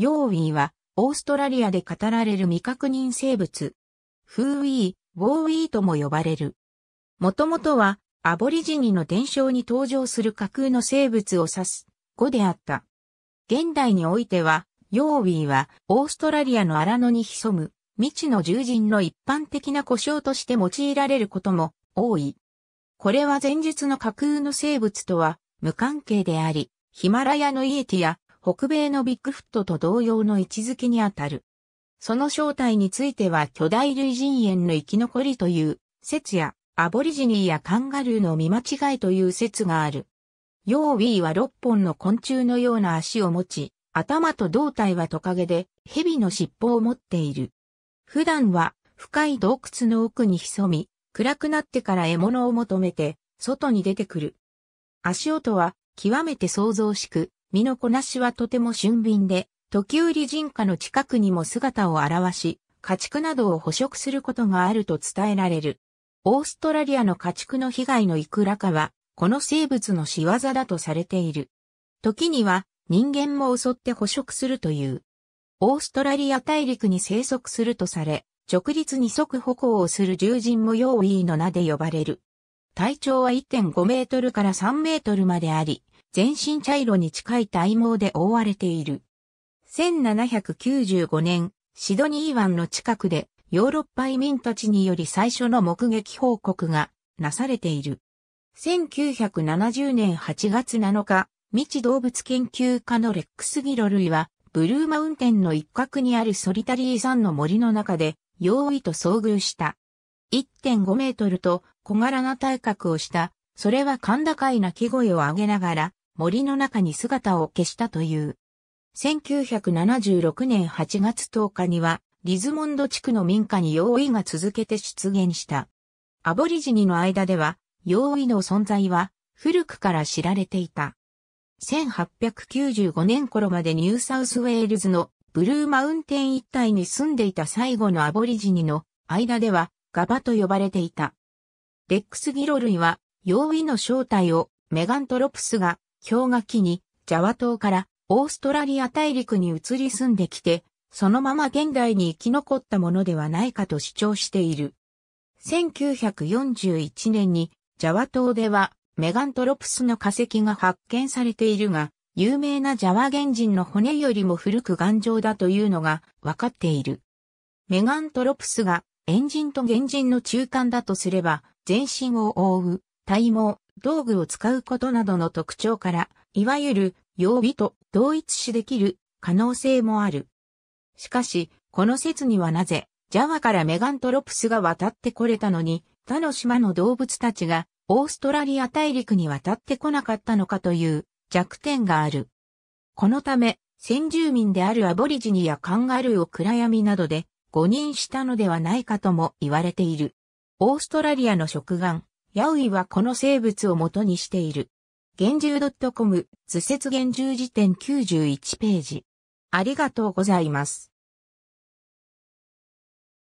ヨーウィーは、オーストラリアで語られる未確認生物。フーウィー、ウォーウィーとも呼ばれる。もともとは、アボリジニの伝承に登場する架空の生物を指す語であった。現代においては、ヨーウィーはオーストラリアの荒野に潜む未知の獣人の一般的な故障として用いられることも多い。これは前述の架空の生物とは無関係であり、ヒマラヤのイエティや北米のビッグフットと同様の位置づけにあたる。その正体については巨大類人猿の生き残りという説や、アボリジニーやカンガルーの見間違いという説がある。ヨーウィーは6本の昆虫のような足を持ち、頭と胴体はトカゲで、蛇の尻尾を持っている。普段は深い洞窟の奥に潜み、暗くなってから獲物を求めて、外に出てくる。足音は極めて創造しく、身のこなしはとても俊敏で、時折人家の近くにも姿を現し、家畜などを捕食することがあると伝えられる。オーストラリアの家畜の被害のいくらかは、この生物の仕業だとされている。時には人間も襲って捕食するという。オーストラリア大陸に生息するとされ、直立二足歩行をする獣人模様意ーの名で呼ばれる。体長は1.5メートルから3メートルまであり、全身茶色に近い体毛で覆われている。1795年、シドニー湾の近くでヨーロッパ移民たちにより最初の目撃報告がなされている。1970年8月7日、未知動物研究家のレックス・ギロ類は、ブルーマウンテンの一角にあるソリタリー山の森の中で、用意と遭遇した。1.5メートルと小柄な体格をした、それは甲高い鳴き声を上げながら、森の中に姿を消したという。1976年8月10日には、リズモンド地区の民家に用意が続けて出現した。アボリジニの間では、用意の存在は古くから知られていた。1895年頃までニューサウスウェールズのブルーマウンテン一帯に住んでいた最後のアボリジニの間ではガバと呼ばれていた。レックス・ギロルイは、用意の正体をメガントロプスが氷河期にジャワ島からオーストラリア大陸に移り住んできて、そのまま現代に生き残ったものではないかと主張している。1941年にジャワ島ではメガントロプスの化石が発見されているが、有名なジャワ原人の骨よりも古く頑丈だというのが分かっている。メガントロプスがエンジンと原人の中間だとすれば、全身を覆う体毛、道具を使うことなどの特徴から、いわゆる曜日と同一視できる可能性もある。しかし、この説にはなぜ、ジャワからメガントロプスが渡ってこれたのに、他の島の動物たちがオーストラリア大陸に渡ってこなかったのかという弱点がある。このため、先住民であるアボリジニやカンガルーを暗闇などで誤認したのではないかとも言われている。オーストラリアの食玩、ヤウイはこの生物を元にしている。厳重 .com 図説厳重辞典91ページ。ありがとうございます。